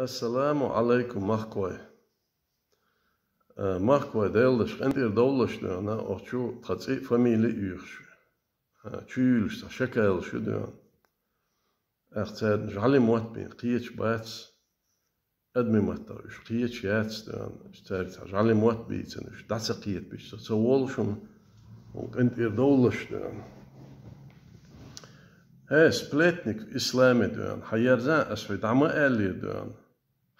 Esselamu aleyküm mahkoy. Mahkoy deldiş. Endir davlaş diyor. O şu tatsi famili üyüş. Çüyülüş. Şaka yalşı diyor. Ehtiyatmış. Ali muhatbin. Kıyıç bayats. Edmi muhatbin. Kıyıç yats diyor. İşte Ali muhatbin. Dasa kıyıt bir. Savoluşum. Endir davlaş diyor. He, spletnik, İslam'ı diyor. Hayırdan, asfı, dama eli diyor.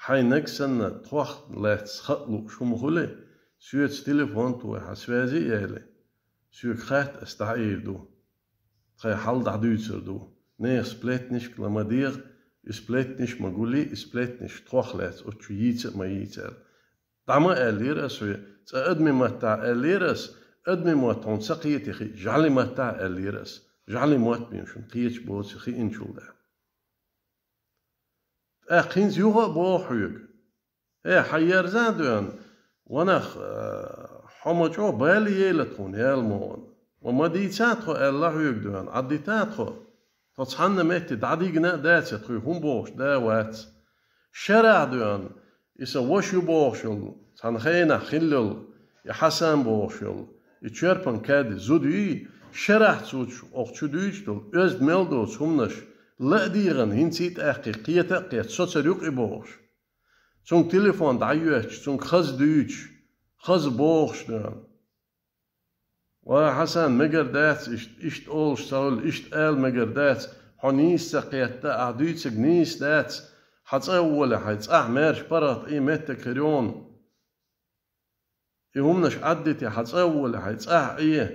حينك سنة تروح لات سخطلو شو مخولي سيوت تليفون تو حسوازي يالي سيو خات استعير دو تخي حل دع دويتسر دو نير سبليتنش كلامادير سبليتنش مقولي سبليتنش تروح لات اوتشو ييتسر ما ييتسر دعما اليرس وي تقدمي ما تاع اليرس قدمي ما تنسقيتي خي جعلي ما تاع اليرس جعلي موت بيمشن قيتش بوتي خي انشو ده ეხინს იუღა ბოჰუიგ ე ჰაიერზანდუან ვანახ ჰომოჭო ბელი ელათონ ელმონ მომადიცათო ელაჰუიგდუან ადიტათო თო ცანნე მეტი დადიგნა დაცე თუ ჰუმ ბოშ დავაც შერადუან ისა ვოშუ ბოშულ ცანხენა ხილლულ ი ჰასან ბოშულ ი ჩერპან კედი ზუდი შერაჰ წუჩ ოხჩუდიჩ თო ეს მელდო ცუმნაშ Ledieren hin sit ekki kieta kiet sotse ruk i boos. Zung telefon da juech, zung khaz duich, khaz boos nuan. Wa Hasan megerdats ist ist ol saul ist el megerdats honis qiet da aduits gnis dats hat awwala hat ahmer shparat imet karion. يهمناش عدت حتصول حتصح ايه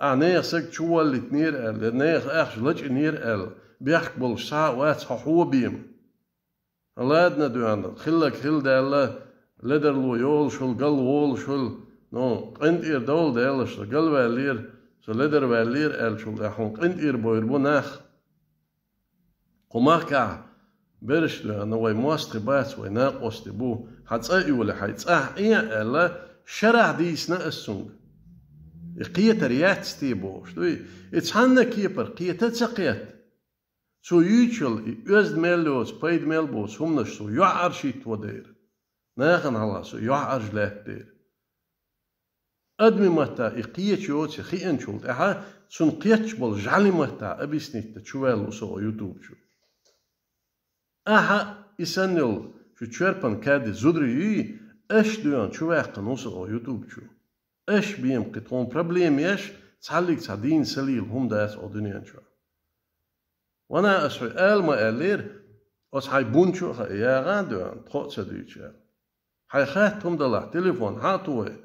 عنيخ سك شو اللي تنير قال نيخ اخش لج نير قال بيحك بالشعب واتح هو بيم الله أدنى دوانا خلا خل ده الله لدر يول شو القل وول شو نو قند إير دول ده الله شو القل والير شو لدر والير قال شو الأحون قند إير بوير بو ناخ قماكا آه، برش دوانا وي موست بات وي ناقوست بو حتسأي ولا حيتسأح إيا ألا شرع ديس نأسون قية ريات ستيبو شتوي اتحنى كيبر قية تتسقيت Cu üýçel öz melbos, peýd melbos humnaşdy. Ýa arşit we der. Nähan halasy, ýa arjlak der. Admi mata iqiyeç e, ýoç xiyen çult. Aha, sun qiyeç bol jali mata abisnitde çuwel usa YouTube şu. Aha, isanol şu çörpan kadi zudri yi eş duyan çuvaqın usa YouTube şu. Eş biyim qiton problem yeş, tsalik tsadin salil hum das o dünyan şu. وانا اسحو قال ما قالير اس حي بونشو يا غادوان تخوتسا ديتشا حي خاتهم دلع تليفون حاطوه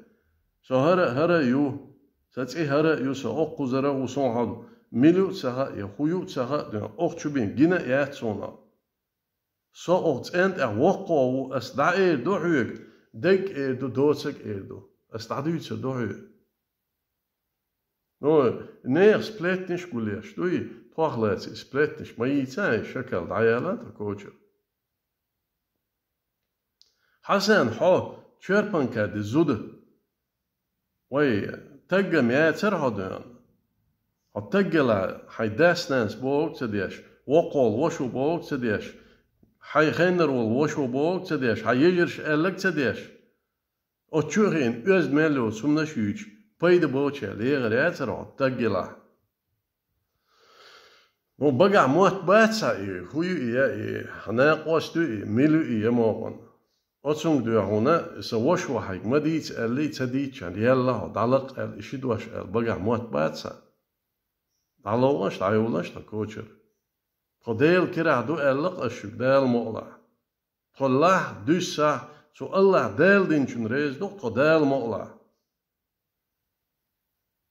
سو هرا هرا يو ساتسي هرا يو سا اوق قزرا وصون حالو ميلو تساها يا خويو تساها دون اوق تشوبين جينا يا تسونا سو اوق تسند اه وقو اس دعير دو حيوك ديك اير دو دوتسك اير دو اس تعديوتسا دو حيوك نو نير سبليت نشكو ليش دوي Parlası isbret nişmayı ise şekel dayalat koca. Hasan ha çörpan kedi zudu. Vay tegge miye terhadu yani. التقل حيداس ناس بوك تديش وقول وشو بوك تديش حيخنر وشو بوك تديش حيجرش ألك تديش أتشوغين أز ملو سمنا شوش بيد بوك ليغر يتر التقل bu baga muat batsa i huyu iya i hana qostu i milu iya moqon. Otsung du huna sa wash wa hak madit alli tadi chan yalla dalaq al ishid wash al baga muat batsa. Daloqash ayulash koçur. kocher. Qadel kira du allaq ashuk dal moqla. Qollah dussa so Allah dal din chun rez du qadal moqla.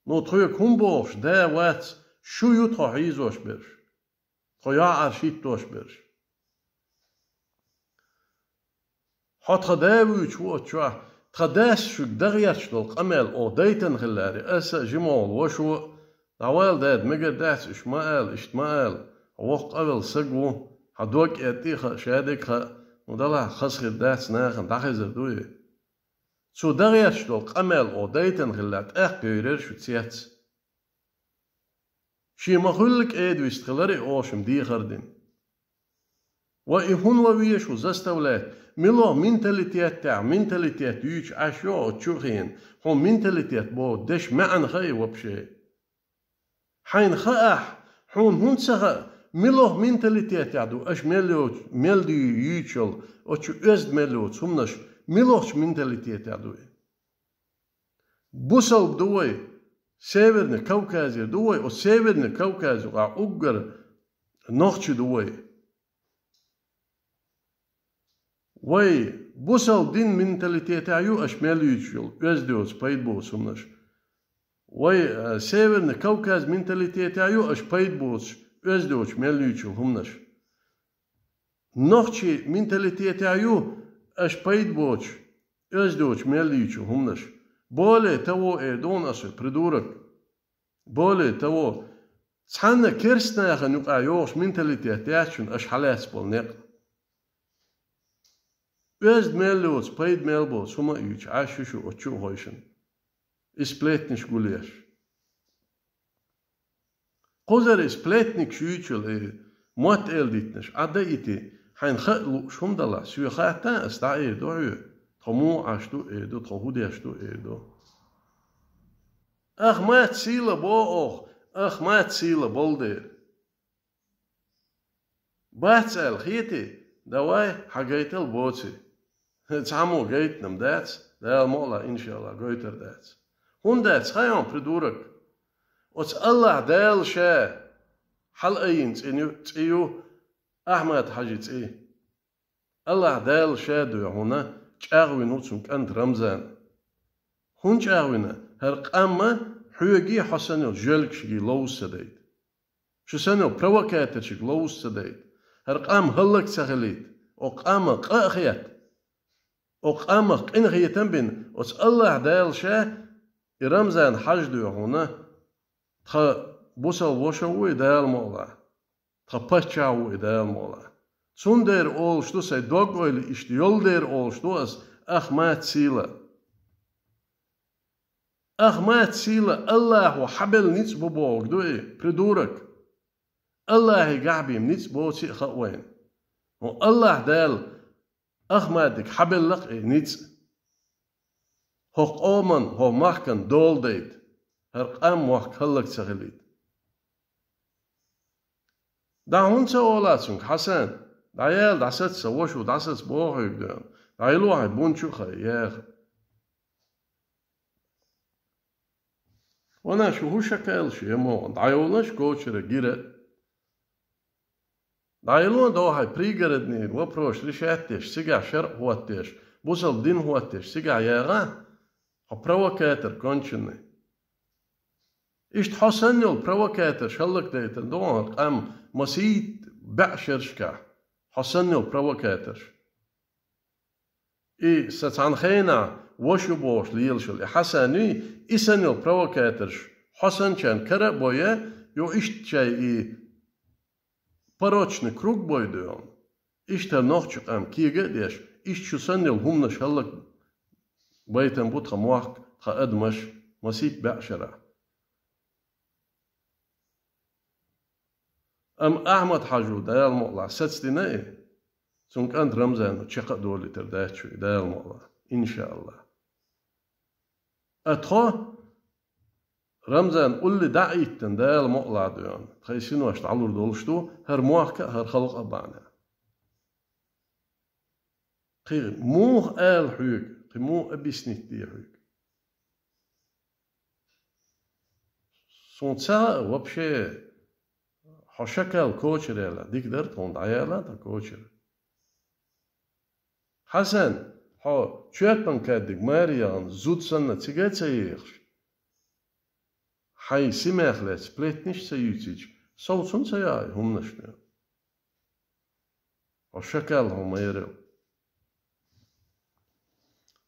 No truyuk humbosh da şu shu yut hoizosh bir. Goya arshit tosber. Hat gadawu chwa chwa tgadas shuk dagyat shlol qamal o daytan gillari asa jimal wa shu dawal dad migadas ishmael ishmael وق قبل سجو هدوك اتيخ شادك ودلا خسخ داس ناخن داخز دوي سو دغيش دو قمل او دايتن غلات اخ بيرر شو تسيتس شي مخلك ايد ويشتغلري اوشم دي خردين وإهون وويش وزستولات ملو منتاليتيات تاع منتاليتيات يوش عشو تشوخين هون منتاليتيات بو دش معن خي وبشي حين خاح حون هون سخا ملو منتاليتيات تاع دو اش ميلو ميلدو يوشل اوش ازد ميلو تسمنش ملوش منتاليتيات تاع دو بوسل بدوي Sjeverne Kaukazije doje, od sjeverne Kaukazu, a Ugara noću doje. Vai bu saldin mentalitete aju aš melijučiu, özdėjos paidbos umnaš. Vai e, severne Kaukaz mentalitete aju aš paidbos, özdėjos melijučiu umnaš. Nohči mentalitete aju aš paidbos, özdėjos melijučiu umnaš. Более того, эдон асы, придурок. Более того, цанна кирстнаха нюк айош менталитет ячун аш халяс бол нек. Өзд меллиоц, пейд мелбо, сума юч, ашушу, очу хойшин. Исплетниш гулеш. Козер исплетник шуючил э, мот элдитниш, ада ити, хайн хэ лукшум дала, сюхатан астаир дуэ. Тому ашту едо, тогуди ашту едо. Ахма цила боох, ахма цила болдер. باتسأل خيتي دواي حقيت البوتي تعمو قيت نم دات دا المولا إن شاء الله قيتر دات هم دات خيام بدورك وتألع دال شا حل أين تسيو تسيو أحمد حاجي تسيه الله دال شا دو هنا چاغوینو چونکند رمزان هون چاغوینه هر قامه حیوگی حسنیل جلکشگی لوس سدید شسنیل پروکاتشگ لوس دید هر قام هلک سخلید او قام قاخیت او این قنخیتن بین از الله دل شه رمزان حج دویغونه تا بوسال وشوی دل مولا تخ پچاوی دل مولا Zonder all što se dogoil i štjolder all što as ahma cila. Ahma cila Allahu habel nic bo bog do je pridurak. Allah je gabim nic bo ci khawen. O Allah dal Ahmadik habel lak e nic. Hok oman ho mahkan dol deit. Her am wak kallak sagelit. Da hunsa olasung Hasan. العيال دعست سواش ودعست صباحي العيال واحد بونشو خياخ وانا شو هو شكل شي مو دعيولش كوتشر جيره دعيلون دوهاي بريغردني وبروش ريشاتش سيغا شرق هواتش بوصل دين هواتش سيغا ياغا وبروكاتر كونشني إيش تحسن البروكاتر شلك ديتن دون قام مسيت بعشر شكاح حسني وبروكاتر اي ستعنخينا وشو بوش ليلشل حسني إسني وبروكاترش حسن كان كرا بويا يو إشت شاي اي порочный круг бой он. Ишта нохчик ам кига деш, ищу санил гумна шаллак байтан бутха муах ха адмаш масит бяшара. ام اعمد حاجو داير المقلع ستستنائي سنك انت رمزان وتشيق دولي تردايت شوي داير المقلع ان شاء الله اتخو رمزان قل لي دعيتن داير المقلع ديون تخيسين واش تعلور دولشتو هر موحكة هر خلق ابانا قيغ موخ آل حيوك مو ابيسنيت دي حيوك سون تسا وابشي حشك الكوتشر يلا ديك درت هون عيالا تا كوتشر حسن حو تشيبن كادك ماريان زود سنة تيجا تيغش حي سماخلات بليتنش تيوتيج صوتن تياي هم نشنو حشكال هم يرو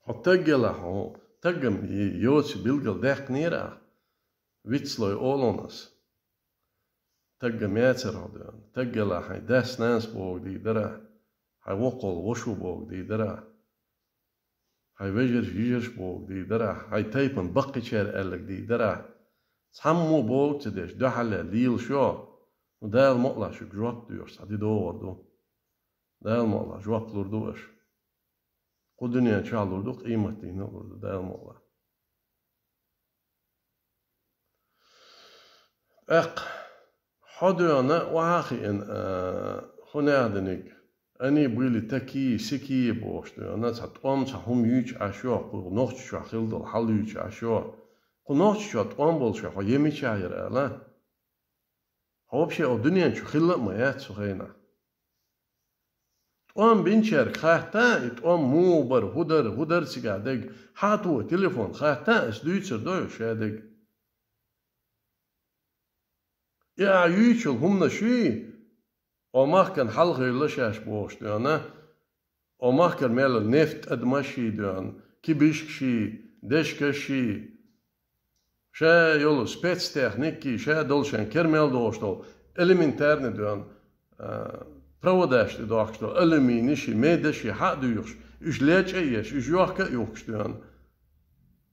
حتجلا حو تجم يوتي بيلجل داخ نيرا ويتسلوي أولونس تقى مياتر هدان تقى لا هاي داس ناس بوغ دي درا هاي وقل وشو بوغ دي درا هاي وجر يجرش بوغ دي درا هاي تيبن بقي شير ألك دي درا تحمو بوغ تدش دحل ليل شو ودال مقلا شو جواب ديوش هدي دور دو دال مقلا جواب لور دوش Bu dünya çalırdık, kıymetliğini olurdu, değil mi Allah? Ek, حضرنا وعاخي ان خناردنك اني بريلي تكي سكي بوشت انا تقوم تحوم يوش اشور قو نوخت شو خيل دل حل يوش اشور قو نوخت شو تقوم بول شو خو يمي شاير الا هوب شي الدنيا شو خيل ما يات سخينا تقوم بنشر خاتا تقوم موبر هدر هدر سيقادك حاتو تليفون خاتا اس دويتسر دويو شادك Ya jüchel, humna schui. O mahkan halgir lashash bosh dana. O mahkan mel neft admashi dan. Kibishkshi, deshkashi. Şey yolu spets tekniki, şey dolşen kermel doğuştu. Elementerne dön. Ee, Pravodaştı doğuştu. Eleminişi, medeşi, ha duyuş. Üç leçe yeş, üç yokka yokuştu.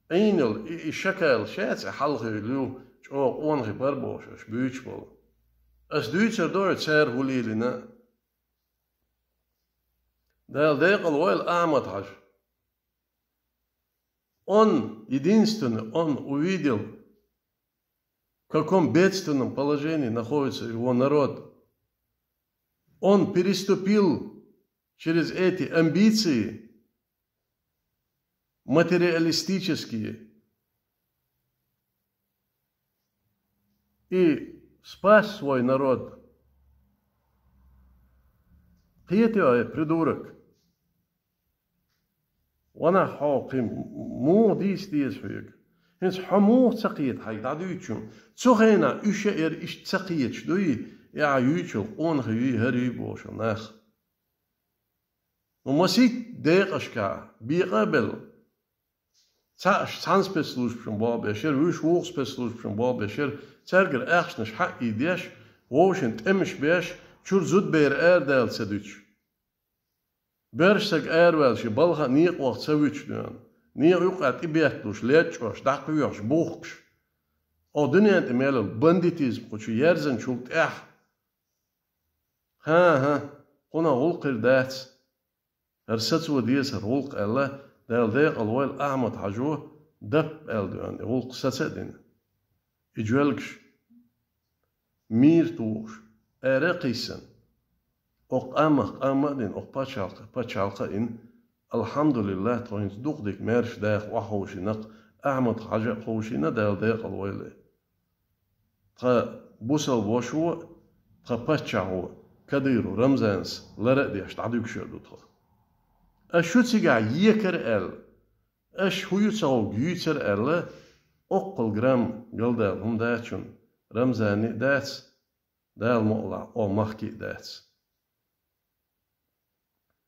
Einel, şakal, şeyse halgir lu. çok ongiper boşuş, büyük bol. Es düçer dört ser huliline. Del dekal oil amat haş. Он единственный, он увидел, в каком бедственном положении находится его народ. Он переступил через эти амбиции материалистические, и спас свой народ. قيتي э, придурок. وانا حوقي مو ديس ديس فيك هنس حمو تقيت حي تعد يوتشون تسوخينا يشعر إش تقيت شدوي يا يوتشون قون خيوي هري بوشو ناخ ومسيت ديق أشكا بيقابل Sans peslushpshim ba beshir, wish wuchs peslushpshim ba beshir, tergir echsnish hak idiyesh, woşin temish besh, çur zud beyr er del sedüç. Bersek er velşi, balha niyik vaxt sevüç dön. Niyik yukat ibiyetluş, leçoş, dakıyoş, buğkş. O dünyada melul banditizm kuçu yerzin çult eh. Ha ha, ona ulqir dats. Ersatsu diyes ulq Allah, دال دي الويل اعمط حجوه دب قال دي يعني غول قصاصة دينا اجوالكش مير توش اراقيسا اوق اما اق دين اوق باتشالقا باتشالقا ان الحمد لله توين دوق ديك مارش داق وحوشي نق اعمط حجا خوشي ندال دي الويل تا بوسل بوشو تا باتشا هو رمزانس لرق دي اشتعدو كشو أشوتيغا يكر أل أش هيوتاو جيتر أل أقل جرام قلدا هم داتشون رمزاني دات دال مقلع أو مخكي دات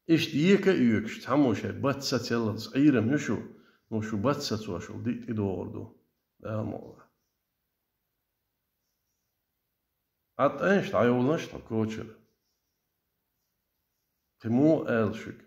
إش ديكا إيوكش تحموشا باتسا تيلز عيرم نشو نشو باتسا تواشو ديت إدوردو دال مقلع At enşt ayolunşt koçer. Timu elşük.